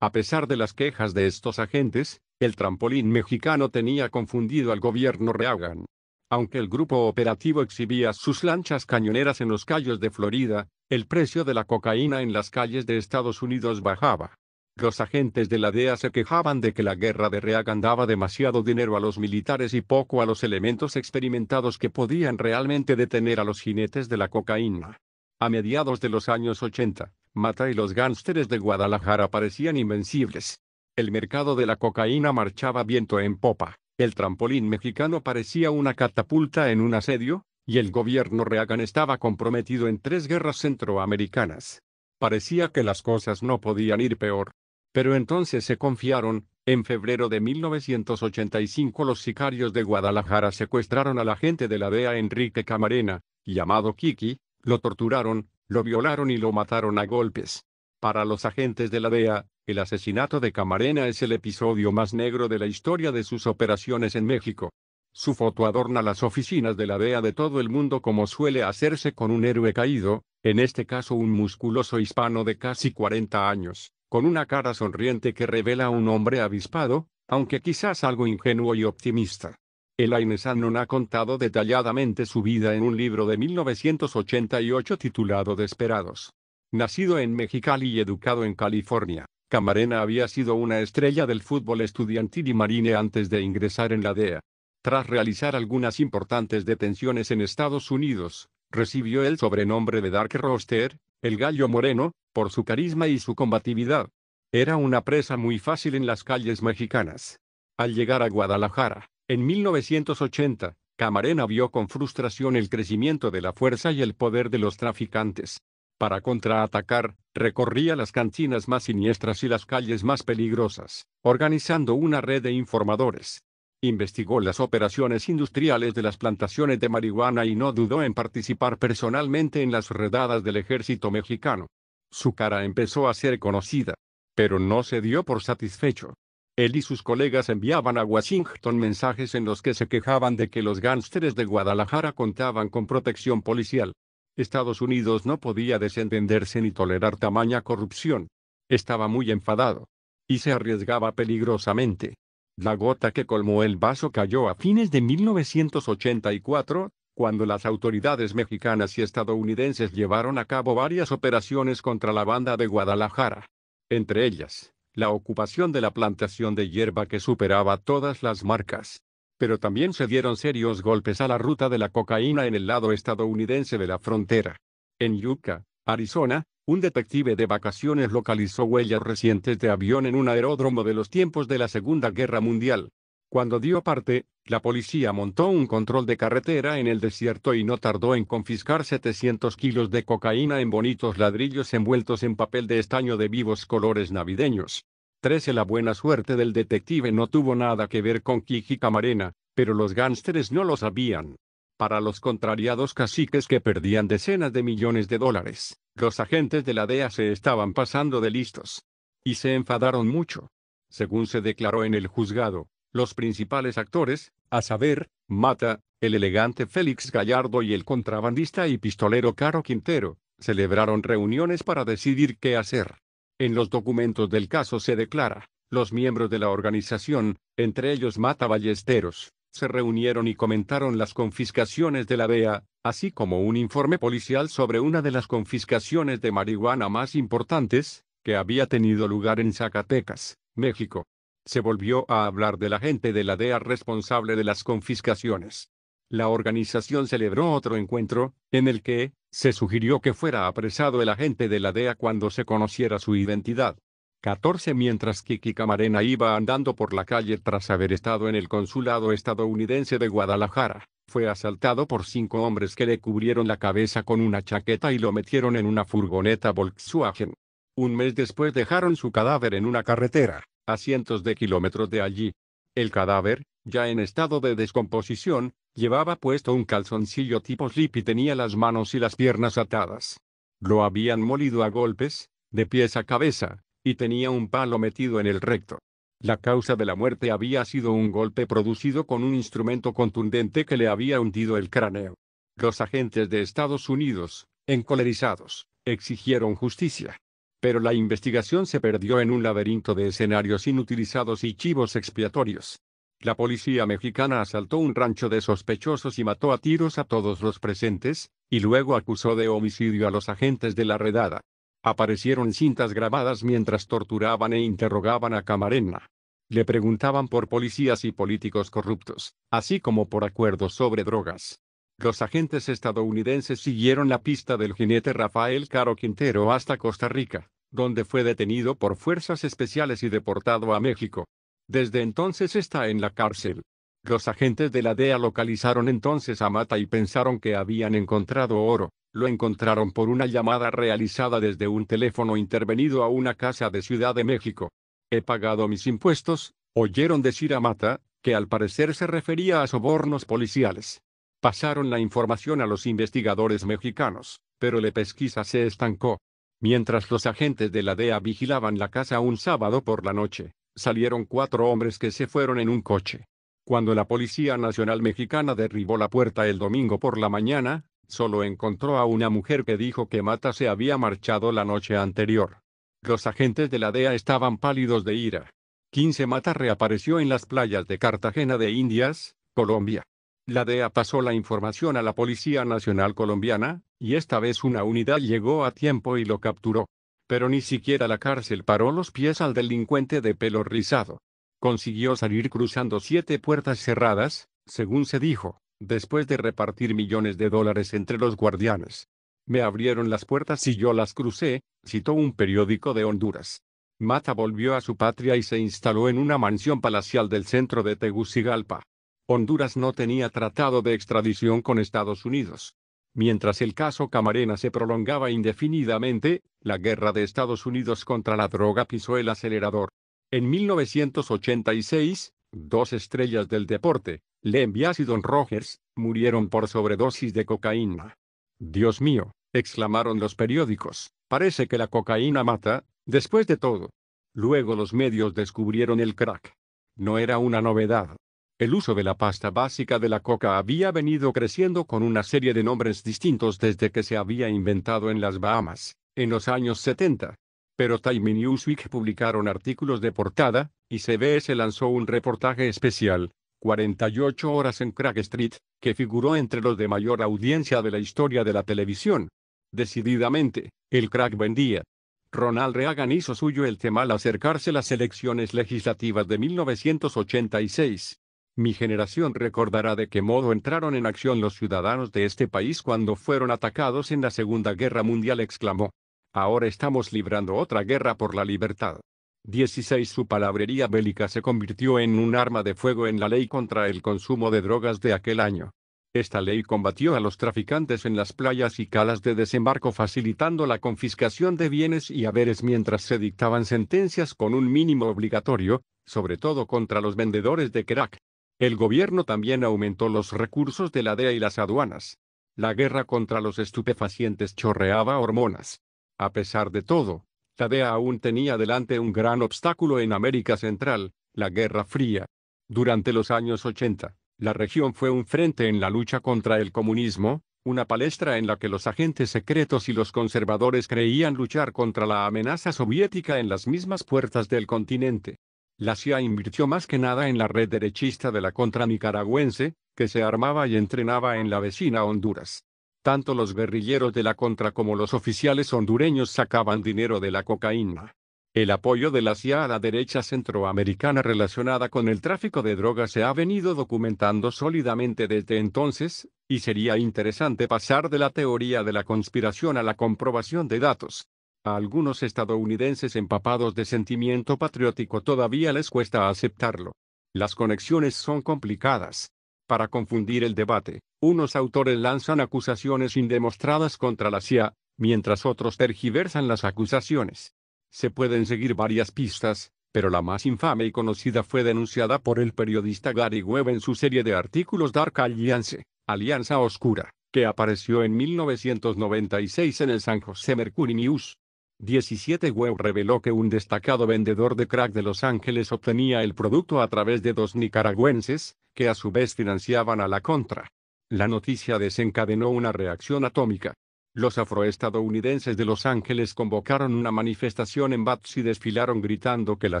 A pesar de las quejas de estos agentes, el trampolín mexicano tenía confundido al gobierno Reagan. Aunque el grupo operativo exhibía sus lanchas cañoneras en los callos de Florida, el precio de la cocaína en las calles de Estados Unidos bajaba. Los agentes de la DEA se quejaban de que la guerra de Reagan daba demasiado dinero a los militares y poco a los elementos experimentados que podían realmente detener a los jinetes de la cocaína. A mediados de los años 80, Mata y los gánsteres de Guadalajara parecían invencibles. El mercado de la cocaína marchaba viento en popa, el trampolín mexicano parecía una catapulta en un asedio, y el gobierno Reagan estaba comprometido en tres guerras centroamericanas. Parecía que las cosas no podían ir peor. Pero entonces se confiaron, en febrero de 1985 los sicarios de Guadalajara secuestraron al agente de la DEA Enrique Camarena, llamado Kiki, lo torturaron, lo violaron y lo mataron a golpes. Para los agentes de la DEA, el asesinato de Camarena es el episodio más negro de la historia de sus operaciones en México. Su foto adorna las oficinas de la DEA de todo el mundo como suele hacerse con un héroe caído, en este caso un musculoso hispano de casi 40 años, con una cara sonriente que revela un hombre avispado, aunque quizás algo ingenuo y optimista. El Elaine non ha contado detalladamente su vida en un libro de 1988 titulado Desperados. Nacido en Mexicali y educado en California, Camarena había sido una estrella del fútbol estudiantil y marine antes de ingresar en la DEA. Tras realizar algunas importantes detenciones en Estados Unidos, recibió el sobrenombre de Dark Roster, el Gallo Moreno, por su carisma y su combatividad. Era una presa muy fácil en las calles mexicanas. Al llegar a Guadalajara, en 1980, Camarena vio con frustración el crecimiento de la fuerza y el poder de los traficantes. Para contraatacar, recorría las cantinas más siniestras y las calles más peligrosas, organizando una red de informadores. Investigó las operaciones industriales de las plantaciones de marihuana y no dudó en participar personalmente en las redadas del ejército mexicano. Su cara empezó a ser conocida, pero no se dio por satisfecho. Él y sus colegas enviaban a Washington mensajes en los que se quejaban de que los gánsteres de Guadalajara contaban con protección policial, Estados Unidos no podía desentenderse ni tolerar tamaña corrupción. Estaba muy enfadado. Y se arriesgaba peligrosamente. La gota que colmó el vaso cayó a fines de 1984, cuando las autoridades mexicanas y estadounidenses llevaron a cabo varias operaciones contra la banda de Guadalajara. Entre ellas, la ocupación de la plantación de hierba que superaba todas las marcas pero también se dieron serios golpes a la ruta de la cocaína en el lado estadounidense de la frontera. En Yucca, Arizona, un detective de vacaciones localizó huellas recientes de avión en un aeródromo de los tiempos de la Segunda Guerra Mundial. Cuando dio parte, la policía montó un control de carretera en el desierto y no tardó en confiscar 700 kilos de cocaína en bonitos ladrillos envueltos en papel de estaño de vivos colores navideños. 13. La buena suerte del detective no tuvo nada que ver con Quijicamarena, Camarena, pero los gánsteres no lo sabían. Para los contrariados caciques que perdían decenas de millones de dólares, los agentes de la DEA se estaban pasando de listos. Y se enfadaron mucho. Según se declaró en el juzgado, los principales actores, a saber, Mata, el elegante Félix Gallardo y el contrabandista y pistolero Caro Quintero, celebraron reuniones para decidir qué hacer. En los documentos del caso se declara, los miembros de la organización, entre ellos Mata Ballesteros, se reunieron y comentaron las confiscaciones de la DEA, así como un informe policial sobre una de las confiscaciones de marihuana más importantes, que había tenido lugar en Zacatecas, México. Se volvió a hablar de la gente de la DEA responsable de las confiscaciones la organización celebró otro encuentro, en el que, se sugirió que fuera apresado el agente de la DEA cuando se conociera su identidad. 14. Mientras Kiki Camarena iba andando por la calle tras haber estado en el consulado estadounidense de Guadalajara, fue asaltado por cinco hombres que le cubrieron la cabeza con una chaqueta y lo metieron en una furgoneta Volkswagen. Un mes después dejaron su cadáver en una carretera, a cientos de kilómetros de allí. El cadáver, ya en estado de descomposición, llevaba puesto un calzoncillo tipo slip y tenía las manos y las piernas atadas. Lo habían molido a golpes, de pies a cabeza, y tenía un palo metido en el recto. La causa de la muerte había sido un golpe producido con un instrumento contundente que le había hundido el cráneo. Los agentes de Estados Unidos, encolerizados, exigieron justicia. Pero la investigación se perdió en un laberinto de escenarios inutilizados y chivos expiatorios. La policía mexicana asaltó un rancho de sospechosos y mató a tiros a todos los presentes, y luego acusó de homicidio a los agentes de la redada. Aparecieron cintas grabadas mientras torturaban e interrogaban a Camarena. Le preguntaban por policías y políticos corruptos, así como por acuerdos sobre drogas. Los agentes estadounidenses siguieron la pista del jinete Rafael Caro Quintero hasta Costa Rica, donde fue detenido por fuerzas especiales y deportado a México. Desde entonces está en la cárcel. Los agentes de la DEA localizaron entonces a Mata y pensaron que habían encontrado oro. Lo encontraron por una llamada realizada desde un teléfono intervenido a una casa de Ciudad de México. He pagado mis impuestos, oyeron decir a Mata, que al parecer se refería a sobornos policiales. Pasaron la información a los investigadores mexicanos, pero la pesquisa se estancó. Mientras los agentes de la DEA vigilaban la casa un sábado por la noche, salieron cuatro hombres que se fueron en un coche. Cuando la Policía Nacional Mexicana derribó la puerta el domingo por la mañana, solo encontró a una mujer que dijo que Mata se había marchado la noche anterior. Los agentes de la DEA estaban pálidos de ira. 15 Mata reapareció en las playas de Cartagena de Indias, Colombia. La DEA pasó la información a la Policía Nacional Colombiana, y esta vez una unidad llegó a tiempo y lo capturó. Pero ni siquiera la cárcel paró los pies al delincuente de pelo rizado. Consiguió salir cruzando siete puertas cerradas, según se dijo, después de repartir millones de dólares entre los guardianes. Me abrieron las puertas y yo las crucé, citó un periódico de Honduras. Mata volvió a su patria y se instaló en una mansión palacial del centro de Tegucigalpa. Honduras no tenía tratado de extradición con Estados Unidos. Mientras el caso Camarena se prolongaba indefinidamente, la guerra de Estados Unidos contra la droga pisó el acelerador. En 1986, dos estrellas del deporte, Len y Don Rogers, murieron por sobredosis de cocaína. Dios mío, exclamaron los periódicos, parece que la cocaína mata, después de todo. Luego los medios descubrieron el crack. No era una novedad. El uso de la pasta básica de la coca había venido creciendo con una serie de nombres distintos desde que se había inventado en las Bahamas, en los años 70. Pero Time y Newsweek publicaron artículos de portada, y CBS lanzó un reportaje especial, 48 horas en Crack Street, que figuró entre los de mayor audiencia de la historia de la televisión. Decididamente, el crack vendía. Ronald Reagan hizo suyo el tema al acercarse las elecciones legislativas de 1986. Mi generación recordará de qué modo entraron en acción los ciudadanos de este país cuando fueron atacados en la Segunda Guerra Mundial, exclamó. Ahora estamos librando otra guerra por la libertad. 16. Su palabrería bélica se convirtió en un arma de fuego en la ley contra el consumo de drogas de aquel año. Esta ley combatió a los traficantes en las playas y calas de desembarco facilitando la confiscación de bienes y haberes mientras se dictaban sentencias con un mínimo obligatorio, sobre todo contra los vendedores de crack. El gobierno también aumentó los recursos de la DEA y las aduanas. La guerra contra los estupefacientes chorreaba hormonas. A pesar de todo, la DEA aún tenía delante un gran obstáculo en América Central, la Guerra Fría. Durante los años 80, la región fue un frente en la lucha contra el comunismo, una palestra en la que los agentes secretos y los conservadores creían luchar contra la amenaza soviética en las mismas puertas del continente. La CIA invirtió más que nada en la red derechista de la contra nicaragüense, que se armaba y entrenaba en la vecina Honduras. Tanto los guerrilleros de la contra como los oficiales hondureños sacaban dinero de la cocaína. El apoyo de la CIA a la derecha centroamericana relacionada con el tráfico de drogas se ha venido documentando sólidamente desde entonces, y sería interesante pasar de la teoría de la conspiración a la comprobación de datos. A algunos estadounidenses empapados de sentimiento patriótico todavía les cuesta aceptarlo. Las conexiones son complicadas. Para confundir el debate, unos autores lanzan acusaciones indemostradas contra la CIA, mientras otros tergiversan las acusaciones. Se pueden seguir varias pistas, pero la más infame y conocida fue denunciada por el periodista Gary Webb en su serie de artículos Dark Alliance, Alianza Oscura, que apareció en 1996 en el San José Mercury News. 17 Web reveló que un destacado vendedor de crack de Los Ángeles obtenía el producto a través de dos nicaragüenses, que a su vez financiaban a la contra. La noticia desencadenó una reacción atómica. Los afroestadounidenses de Los Ángeles convocaron una manifestación en Bats y desfilaron gritando que la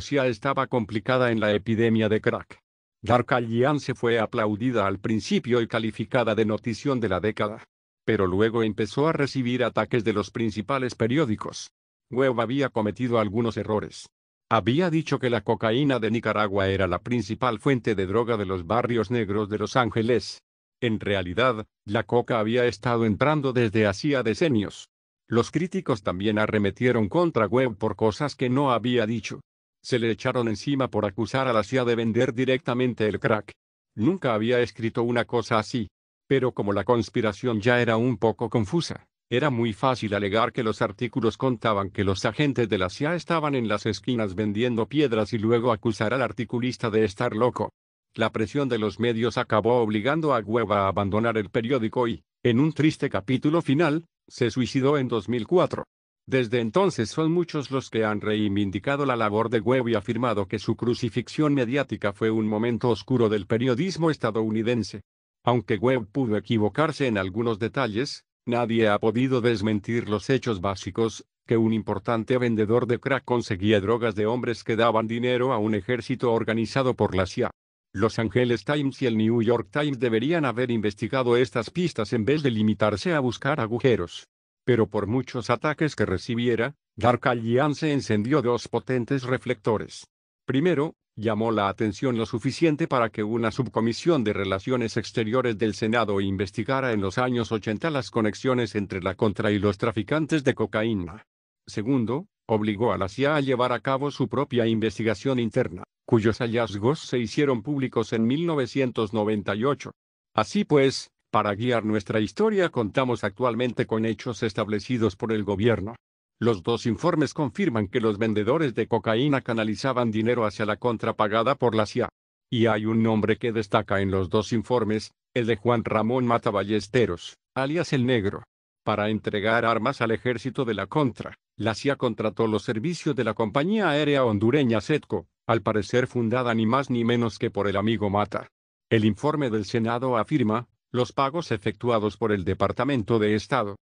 CIA estaba complicada en la epidemia de crack. Dark Alliance fue aplaudida al principio y calificada de notición de la década. Pero luego empezó a recibir ataques de los principales periódicos. Webb había cometido algunos errores. Había dicho que la cocaína de Nicaragua era la principal fuente de droga de los barrios negros de Los Ángeles. En realidad, la coca había estado entrando desde hacía decenios. Los críticos también arremetieron contra Webb por cosas que no había dicho. Se le echaron encima por acusar a la CIA de vender directamente el crack. Nunca había escrito una cosa así. Pero como la conspiración ya era un poco confusa, era muy fácil alegar que los artículos contaban que los agentes de la CIA estaban en las esquinas vendiendo piedras y luego acusar al articulista de estar loco. La presión de los medios acabó obligando a Webb a abandonar el periódico y, en un triste capítulo final, se suicidó en 2004. Desde entonces son muchos los que han reivindicado la labor de Webb y afirmado que su crucifixión mediática fue un momento oscuro del periodismo estadounidense. Aunque Webb pudo equivocarse en algunos detalles, nadie ha podido desmentir los hechos básicos, que un importante vendedor de crack conseguía drogas de hombres que daban dinero a un ejército organizado por la CIA. Los Angeles Times y el New York Times deberían haber investigado estas pistas en vez de limitarse a buscar agujeros. Pero por muchos ataques que recibiera, Dark Alliance encendió dos potentes reflectores. Primero, llamó la atención lo suficiente para que una subcomisión de Relaciones Exteriores del Senado investigara en los años 80 las conexiones entre la contra y los traficantes de cocaína. Segundo, obligó a la CIA a llevar a cabo su propia investigación interna, cuyos hallazgos se hicieron públicos en 1998. Así pues, para guiar nuestra historia contamos actualmente con hechos establecidos por el gobierno, los dos informes confirman que los vendedores de cocaína canalizaban dinero hacia la contrapagada por la CIA. Y hay un nombre que destaca en los dos informes, el de Juan Ramón Mata Ballesteros, alias El Negro. Para entregar armas al ejército de la contra, la CIA contrató los servicios de la compañía aérea hondureña SETCO, al parecer fundada ni más ni menos que por el amigo Mata. El informe del Senado afirma, los pagos efectuados por el Departamento de Estado,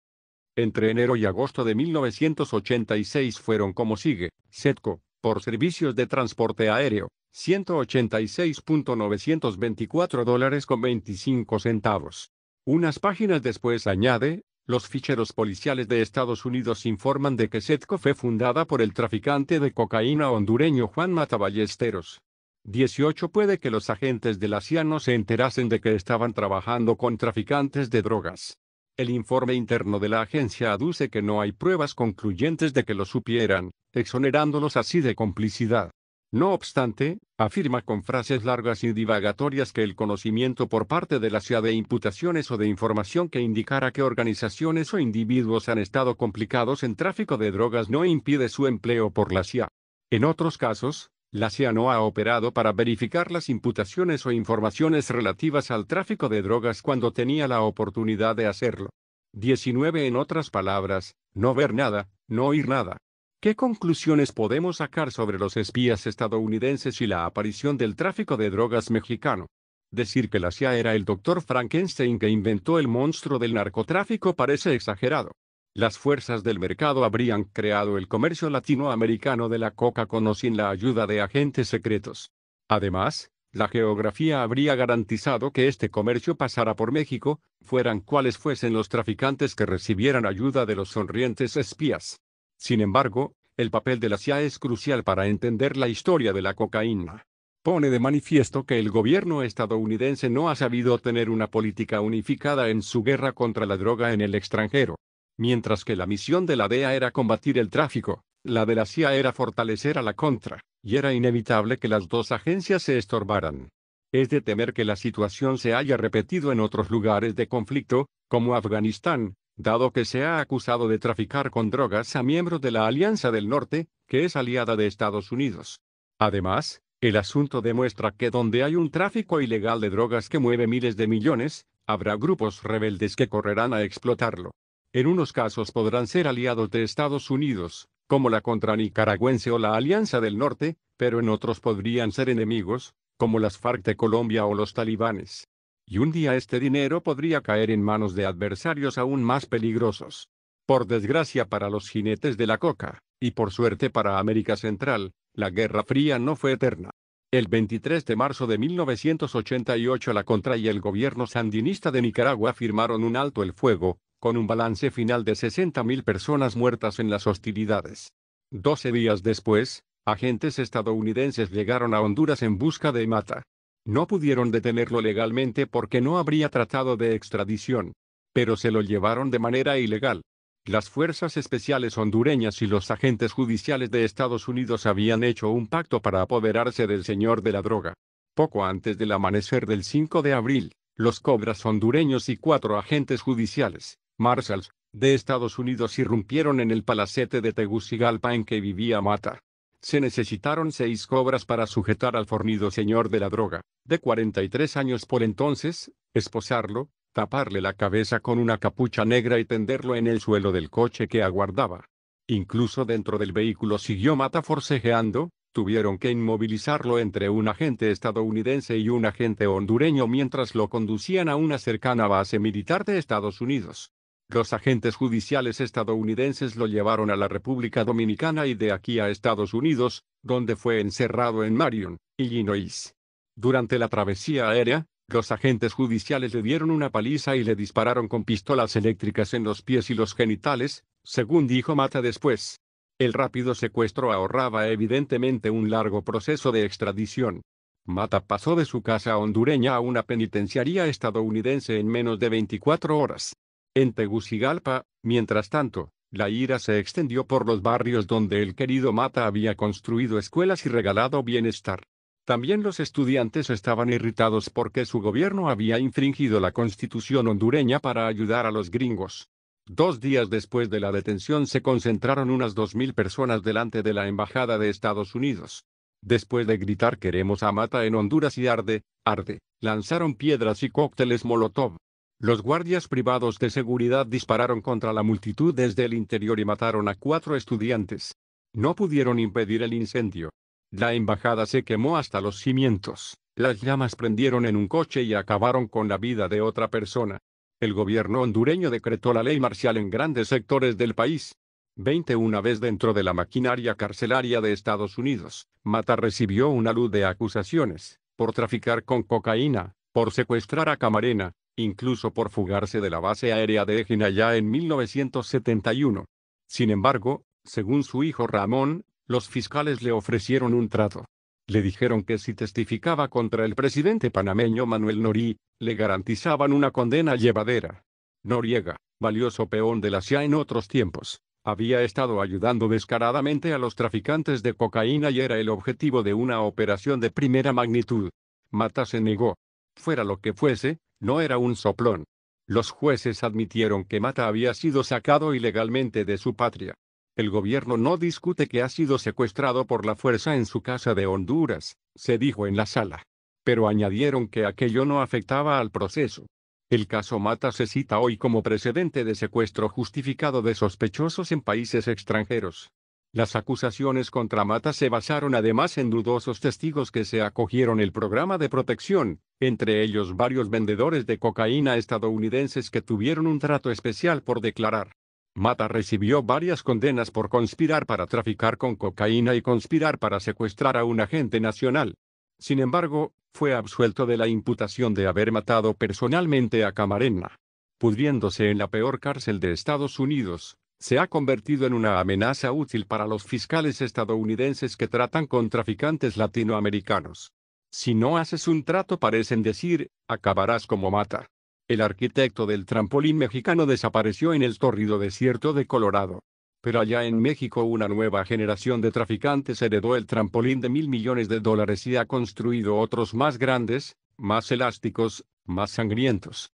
entre enero y agosto de 1986 fueron como sigue, SETCO, por servicios de transporte aéreo, 186.924 dólares con 25 centavos. Unas páginas después añade, los ficheros policiales de Estados Unidos informan de que SETCO fue fundada por el traficante de cocaína hondureño Juan Mataballesteros. 18 Puede que los agentes de la CIA no se enterasen de que estaban trabajando con traficantes de drogas. El informe interno de la agencia aduce que no hay pruebas concluyentes de que lo supieran, exonerándolos así de complicidad. No obstante, afirma con frases largas y divagatorias que el conocimiento por parte de la CIA de imputaciones o de información que indicara que organizaciones o individuos han estado complicados en tráfico de drogas no impide su empleo por la CIA. En otros casos, la CIA no ha operado para verificar las imputaciones o informaciones relativas al tráfico de drogas cuando tenía la oportunidad de hacerlo. 19. En otras palabras, no ver nada, no oír nada. ¿Qué conclusiones podemos sacar sobre los espías estadounidenses y la aparición del tráfico de drogas mexicano? Decir que la CIA era el doctor Frankenstein que inventó el monstruo del narcotráfico parece exagerado. Las fuerzas del mercado habrían creado el comercio latinoamericano de la coca con o sin la ayuda de agentes secretos. Además, la geografía habría garantizado que este comercio pasara por México, fueran cuales fuesen los traficantes que recibieran ayuda de los sonrientes espías. Sin embargo, el papel de la CIA es crucial para entender la historia de la cocaína. Pone de manifiesto que el gobierno estadounidense no ha sabido tener una política unificada en su guerra contra la droga en el extranjero. Mientras que la misión de la DEA era combatir el tráfico, la de la CIA era fortalecer a la contra, y era inevitable que las dos agencias se estorbaran. Es de temer que la situación se haya repetido en otros lugares de conflicto, como Afganistán, dado que se ha acusado de traficar con drogas a miembros de la Alianza del Norte, que es aliada de Estados Unidos. Además, el asunto demuestra que donde hay un tráfico ilegal de drogas que mueve miles de millones, habrá grupos rebeldes que correrán a explotarlo. En unos casos podrán ser aliados de Estados Unidos, como la contra nicaragüense o la Alianza del Norte, pero en otros podrían ser enemigos, como las FARC de Colombia o los talibanes. Y un día este dinero podría caer en manos de adversarios aún más peligrosos. Por desgracia para los jinetes de la coca, y por suerte para América Central, la Guerra Fría no fue eterna. El 23 de marzo de 1988 la Contra y el gobierno sandinista de Nicaragua firmaron un alto el fuego, con un balance final de 60.000 personas muertas en las hostilidades. Doce días después, agentes estadounidenses llegaron a Honduras en busca de Mata. No pudieron detenerlo legalmente porque no habría tratado de extradición. Pero se lo llevaron de manera ilegal. Las fuerzas especiales hondureñas y los agentes judiciales de Estados Unidos habían hecho un pacto para apoderarse del señor de la droga. Poco antes del amanecer del 5 de abril, los cobras hondureños y cuatro agentes judiciales, Marshalls, de Estados Unidos irrumpieron en el palacete de Tegucigalpa en que vivía Mata. Se necesitaron seis cobras para sujetar al fornido señor de la droga, de 43 años por entonces, esposarlo, taparle la cabeza con una capucha negra y tenderlo en el suelo del coche que aguardaba. Incluso dentro del vehículo siguió Mata forcejeando, tuvieron que inmovilizarlo entre un agente estadounidense y un agente hondureño mientras lo conducían a una cercana base militar de Estados Unidos. Los agentes judiciales estadounidenses lo llevaron a la República Dominicana y de aquí a Estados Unidos, donde fue encerrado en Marion, Illinois. Durante la travesía aérea, los agentes judiciales le dieron una paliza y le dispararon con pistolas eléctricas en los pies y los genitales, según dijo Mata después. El rápido secuestro ahorraba evidentemente un largo proceso de extradición. Mata pasó de su casa hondureña a una penitenciaría estadounidense en menos de 24 horas. En Tegucigalpa, mientras tanto, la ira se extendió por los barrios donde el querido Mata había construido escuelas y regalado bienestar. También los estudiantes estaban irritados porque su gobierno había infringido la constitución hondureña para ayudar a los gringos. Dos días después de la detención se concentraron unas 2.000 personas delante de la Embajada de Estados Unidos. Después de gritar queremos a Mata en Honduras y arde, arde, lanzaron piedras y cócteles Molotov. Los guardias privados de seguridad dispararon contra la multitud desde el interior y mataron a cuatro estudiantes. No pudieron impedir el incendio. La embajada se quemó hasta los cimientos. Las llamas prendieron en un coche y acabaron con la vida de otra persona. El gobierno hondureño decretó la ley marcial en grandes sectores del país. una vez dentro de la maquinaria carcelaria de Estados Unidos, Mata recibió una luz de acusaciones, por traficar con cocaína, por secuestrar a Camarena, incluso por fugarse de la base aérea de Egina ya en 1971. Sin embargo, según su hijo Ramón, los fiscales le ofrecieron un trato. Le dijeron que si testificaba contra el presidente panameño Manuel Norí, le garantizaban una condena llevadera. Noriega, valioso peón de la CIA en otros tiempos, había estado ayudando descaradamente a los traficantes de cocaína y era el objetivo de una operación de primera magnitud. Mata se negó, Fuera lo que fuese, no era un soplón. Los jueces admitieron que Mata había sido sacado ilegalmente de su patria. El gobierno no discute que ha sido secuestrado por la fuerza en su casa de Honduras, se dijo en la sala. Pero añadieron que aquello no afectaba al proceso. El caso Mata se cita hoy como precedente de secuestro justificado de sospechosos en países extranjeros. Las acusaciones contra Mata se basaron además en dudosos testigos que se acogieron el programa de protección, entre ellos varios vendedores de cocaína estadounidenses que tuvieron un trato especial por declarar. Mata recibió varias condenas por conspirar para traficar con cocaína y conspirar para secuestrar a un agente nacional. Sin embargo, fue absuelto de la imputación de haber matado personalmente a Camarena, pudriéndose en la peor cárcel de Estados Unidos, se ha convertido en una amenaza útil para los fiscales estadounidenses que tratan con traficantes latinoamericanos. Si no haces un trato parecen decir, acabarás como mata. El arquitecto del trampolín mexicano desapareció en el torrido desierto de Colorado. Pero allá en México una nueva generación de traficantes heredó el trampolín de mil millones de dólares y ha construido otros más grandes, más elásticos, más sangrientos.